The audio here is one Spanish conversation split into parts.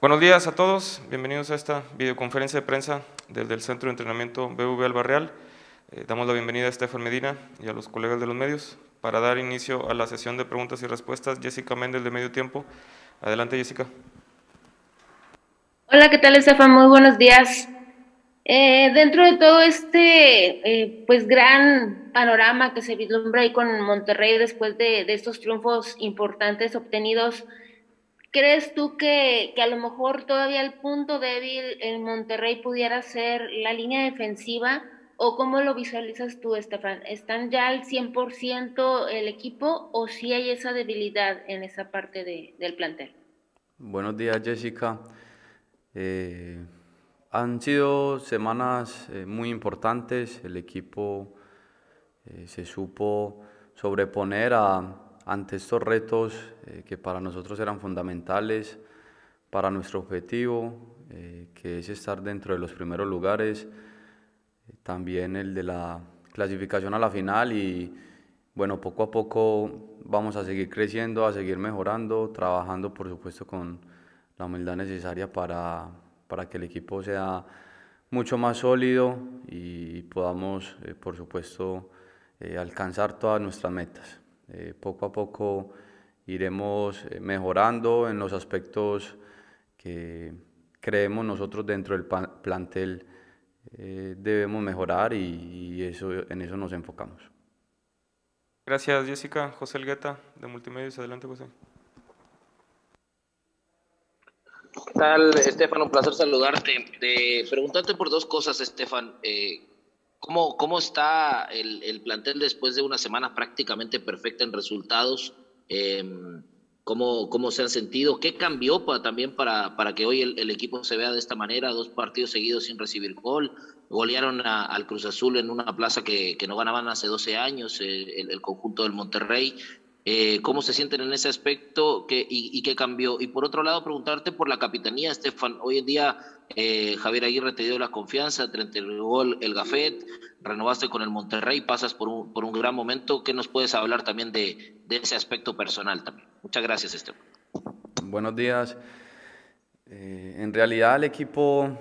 Buenos días a todos, bienvenidos a esta videoconferencia de prensa desde el Centro de Entrenamiento BV Albarreal. Eh, damos la bienvenida a Estefan Medina y a los colegas de los medios para dar inicio a la sesión de preguntas y respuestas. Jessica Méndez de Medio Tiempo. Adelante, Jessica. Hola, ¿qué tal, Estefan? Muy buenos días. Eh, dentro de todo este eh, pues gran panorama que se vislumbra ahí con Monterrey después de, de estos triunfos importantes obtenidos, ¿Crees tú que, que, a lo mejor todavía el punto débil en Monterrey pudiera ser la línea defensiva? ¿O cómo lo visualizas tú, Estefan? ¿Están ya al 100% el equipo o si hay esa debilidad en esa parte del plantel? Buenos días, Jessica. Eh, han sido semanas eh, muy importantes. El equipo eh, se supo sobreponer a, ante estos retos eh, que para nosotros eran fundamentales para nuestro objetivo, eh, que es estar dentro de los primeros lugares, eh, también el de la clasificación a la final y bueno, poco a poco vamos a seguir creciendo, a seguir mejorando, trabajando por supuesto con la humildad necesaria para, que el equipo sea mucho más sólido y podamos por supuesto alcanzar todas nuestras metas. Eh, poco a poco iremos eh, mejorando en los aspectos que creemos nosotros dentro del plantel eh, debemos mejorar y, eso, en eso nos enfocamos. Gracias Jessica. José Elgueta de Multimedios. Adelante José. ¿Qué tal, Estefan? Un placer saludarte. preguntarte por dos cosas, Estefan. ¿Cómo, cómo está el, plantel después de una semana prácticamente perfecta en resultados? Em, ¿cómo, ¿Cómo se han sentido? ¿Qué cambió para, también para, para que hoy el, equipo se vea de esta manera? Dos partidos seguidos sin recibir gol. Golearon al Cruz Azul en una plaza que, no ganaban hace 12 años, eh, el, el, conjunto del Monterrey. Eh, cómo se sienten en ese aspecto y, qué cambió. Y por otro lado, preguntarte por la capitanía, Estefan. Hoy en día eh, Javier Aguirre te dio la confianza, te entregó el, Gafet, renovaste con el Monterrey, pasas por un, gran momento. ¿Qué nos puedes hablar también de, ese aspecto personal Muchas gracias, Estefan. Buenos días. Eh, en realidad el equipo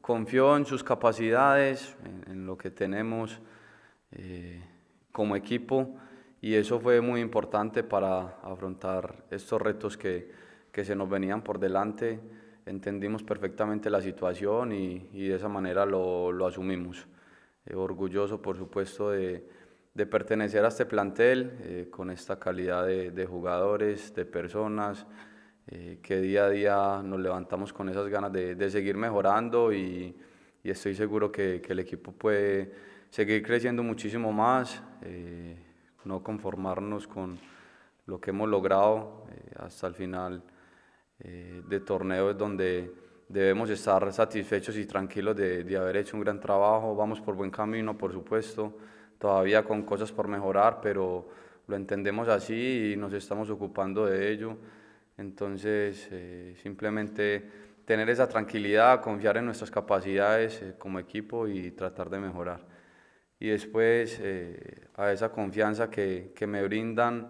confió en sus capacidades, en lo que tenemos como equipo y eso fue muy importante para afrontar estos retos que, se nos venían por delante. Entendimos perfectamente la situación y, de esa manera lo, asumimos. Eh, orgulloso, por supuesto, de, pertenecer a este plantel eh, con esta calidad de, jugadores, de personas, eh, que día a día nos levantamos con esas ganas de, seguir mejorando y, estoy seguro que, que, el equipo puede seguir creciendo muchísimo más no conformarnos con lo que hemos logrado eh, hasta el final eh, de torneo es donde debemos estar satisfechos y tranquilos de, haber hecho un gran trabajo. Vamos por buen camino, por supuesto, todavía con cosas por mejorar, pero lo entendemos así y nos estamos ocupando de ello. Entonces, eh, simplemente tener esa tranquilidad, confiar en nuestras capacidades como equipo y tratar de mejorar y después eh, a esa confianza que, me brindan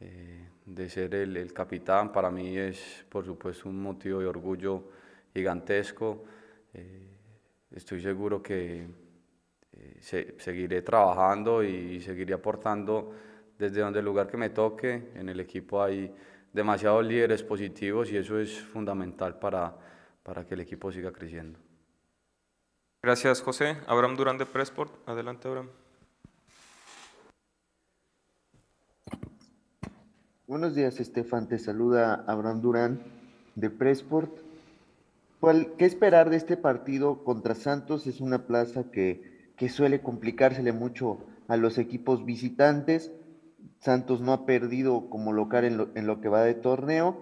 eh, de ser el, capitán, para mí es por supuesto un motivo de orgullo gigantesco. Eh, estoy seguro que seguiré trabajando y seguiré aportando desde donde el lugar que me toque. En el equipo hay demasiados líderes positivos y eso es fundamental para, para que el equipo siga creciendo. Gracias, José. Abraham Durán de Pressport. Adelante, Abraham. Buenos días, Estefan. Te saluda Abraham Durán de Pressport. ¿Qué esperar de este partido contra Santos? Es una plaza que, suele complicársele mucho a los equipos visitantes. Santos no ha perdido como local en lo, que va de torneo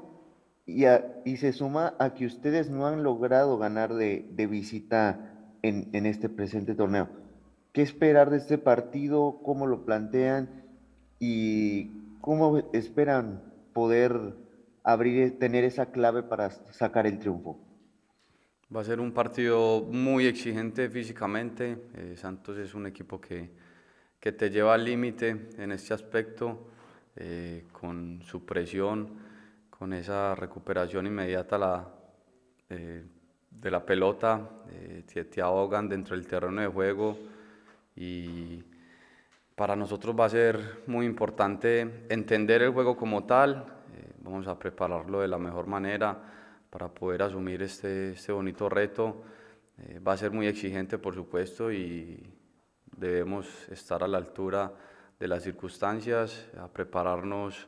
y, y, se suma a que ustedes no han logrado ganar de, de visita en, este presente torneo. ¿Qué esperar de este partido? ¿Cómo lo plantean? ¿Y cómo esperan poder abrir, e, tener esa clave para sacar el triunfo? Va a ser un partido muy exigente físicamente. Eh, Santos es un equipo que, que te lleva al límite en este aspecto, eh, con su presión, con esa recuperación inmediata la, eh, de la pelota, eh, te, ahogan dentro del terreno de juego y para nosotros va a ser muy importante entender el juego como tal, eh, vamos a prepararlo de la mejor manera para poder asumir este, este bonito reto. Eh, va a ser muy exigente, por supuesto, y debemos estar a la altura de las circunstancias, a prepararnos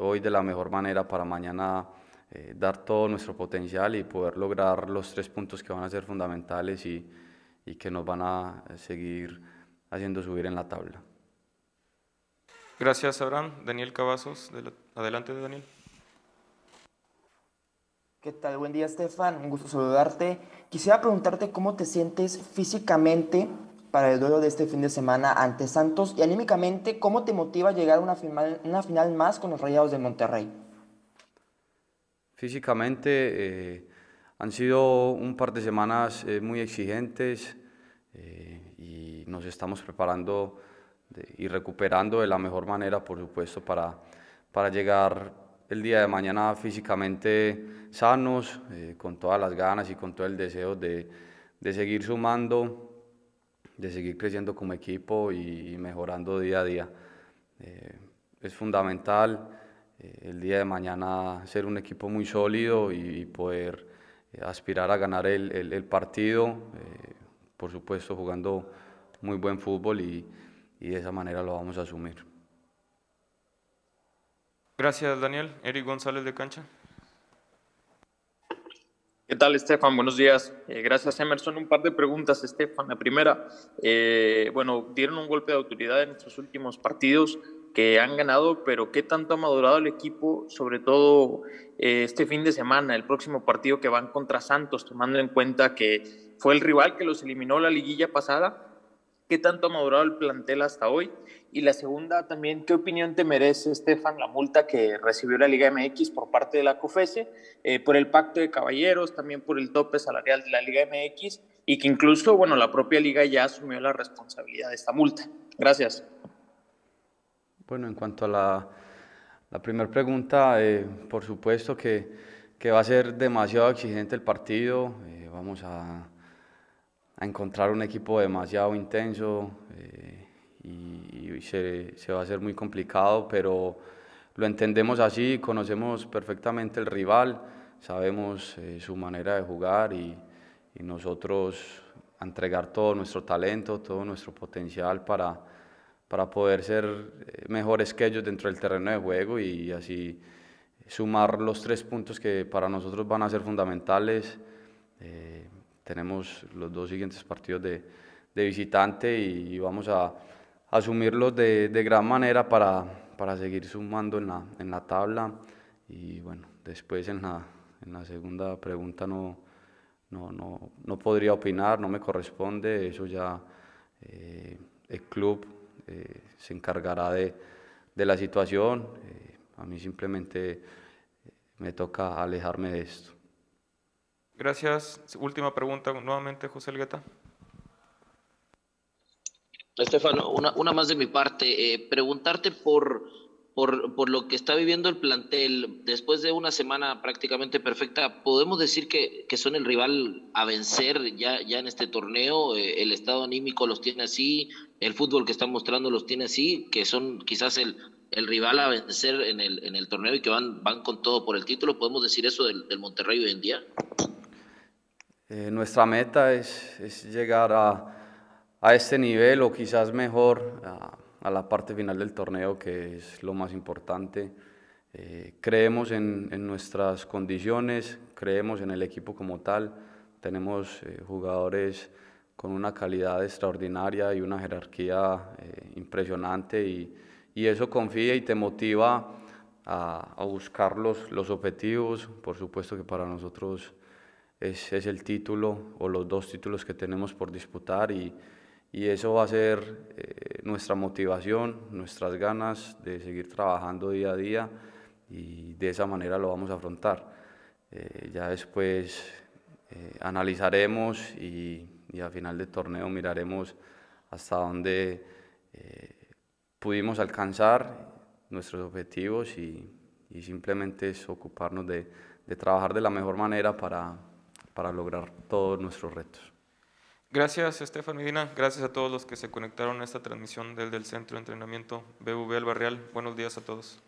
hoy de la mejor manera para mañana eh, dar todo nuestro potencial y poder lograr los tres puntos que van a ser fundamentales y, que nos van a eh, seguir haciendo subir en la tabla. Gracias, Abraham. Daniel Cavazos, adelante, Daniel. ¿Qué tal? Buen día, Estefan. Un gusto saludarte. Quisiera preguntarte cómo te sientes físicamente para el duelo de este fin de semana ante Santos y anímicamente, ¿cómo te motiva llegar a una final, una final más con los Rayados de Monterrey? Físicamente eh, han sido un par de semanas eh, muy exigentes eh, y nos estamos preparando y recuperando de la mejor manera, por supuesto, para, para llegar el día de mañana físicamente sanos, con todas las ganas y con todo el deseo de, seguir sumando, de seguir creciendo como equipo y mejorando día a día. es fundamental eh, el día de mañana ser un equipo muy sólido y, poder eh, aspirar a ganar el, el, partido, eh, por supuesto jugando muy buen fútbol y, y de esa manera lo vamos a asumir. Gracias, Daniel. Eric González de Cancha. ¿Qué tal, Estefan? Buenos días. gracias, Emerson. Un par de preguntas, Estefan. La primera, bueno, dieron un golpe de autoridad en estos últimos partidos que han ganado, pero qué tanto ha madurado el equipo, sobre todo eh, este fin de semana, el próximo partido que van contra Santos, tomando en cuenta que fue el rival que los eliminó la liguilla pasada. ¿Qué tanto ha madurado el plantel hasta hoy? Y la segunda también, ¿qué opinión te merece, Estefan, la multa que recibió la Liga MX por parte de la COFESE, eh, por el pacto de caballeros, también por el tope salarial de la Liga MX y que incluso, bueno, la propia liga ya asumió la responsabilidad de esta multa? Gracias. Bueno, en cuanto a la, primera pregunta, eh, por supuesto que, va a ser demasiado exigente el partido. Eh, vamos a, encontrar un equipo demasiado intenso eh, y, se, va a hacer muy complicado, pero lo entendemos así, conocemos perfectamente el rival, sabemos su manera de jugar y, y nosotros entregar todo nuestro talento, todo nuestro potencial para para poder ser eh, mejores que ellos dentro del terreno de juego y así sumar los tres puntos que para nosotros van a ser fundamentales. Eh, tenemos los dos siguientes partidos de, de visitante y, vamos a asumirlos de, de gran manera para, para, seguir sumando en la, en la tabla. Y bueno, después en la, en la segunda pregunta no, no, no, no podría opinar, no me corresponde, eso ya eh, el club eh, se encargará de, la situación. Eh, a mí simplemente me toca alejarme de esto. Gracias. Última pregunta nuevamente, José Elgueta. Estefano, una, más de mi parte. Eh, preguntarte por por, por, lo que está viviendo el plantel, después de una semana prácticamente perfecta, ¿podemos decir que, que son el rival a vencer ya, ya en este torneo? Eh, el estado anímico los tiene así, el fútbol que están mostrando los tiene así, que son quizás el, el rival a vencer en el, en el torneo y que van, van con todo por el título. ¿Podemos decir eso del, Monterrey hoy en día? Eh, nuestra meta es, es llegar a, a, este nivel o quizás mejor a la parte final del torneo, que es lo más importante. Eh, creemos en, en, nuestras condiciones, creemos en el equipo como tal. Tenemos eh, jugadores con una calidad extraordinaria y una jerarquía eh, impresionante y, y, eso confía y te motiva a, a buscar los, los, objetivos. Por supuesto que para nosotros es, es el título o los dos títulos que tenemos por disputar y, y eso va a ser eh, nuestra motivación, nuestras ganas de seguir trabajando día a día y de esa manera lo vamos a afrontar. Eh, ya después eh, analizaremos y, al a final del torneo miraremos hasta dónde pudimos alcanzar nuestros objetivos y, simplemente es ocuparnos de, trabajar de la mejor manera para lograr todos nuestros retos. Gracias, Estefan Medina. Gracias a todos los que se conectaron a esta transmisión desde el Centro de Entrenamiento BV El Barrial. Buenos días a todos.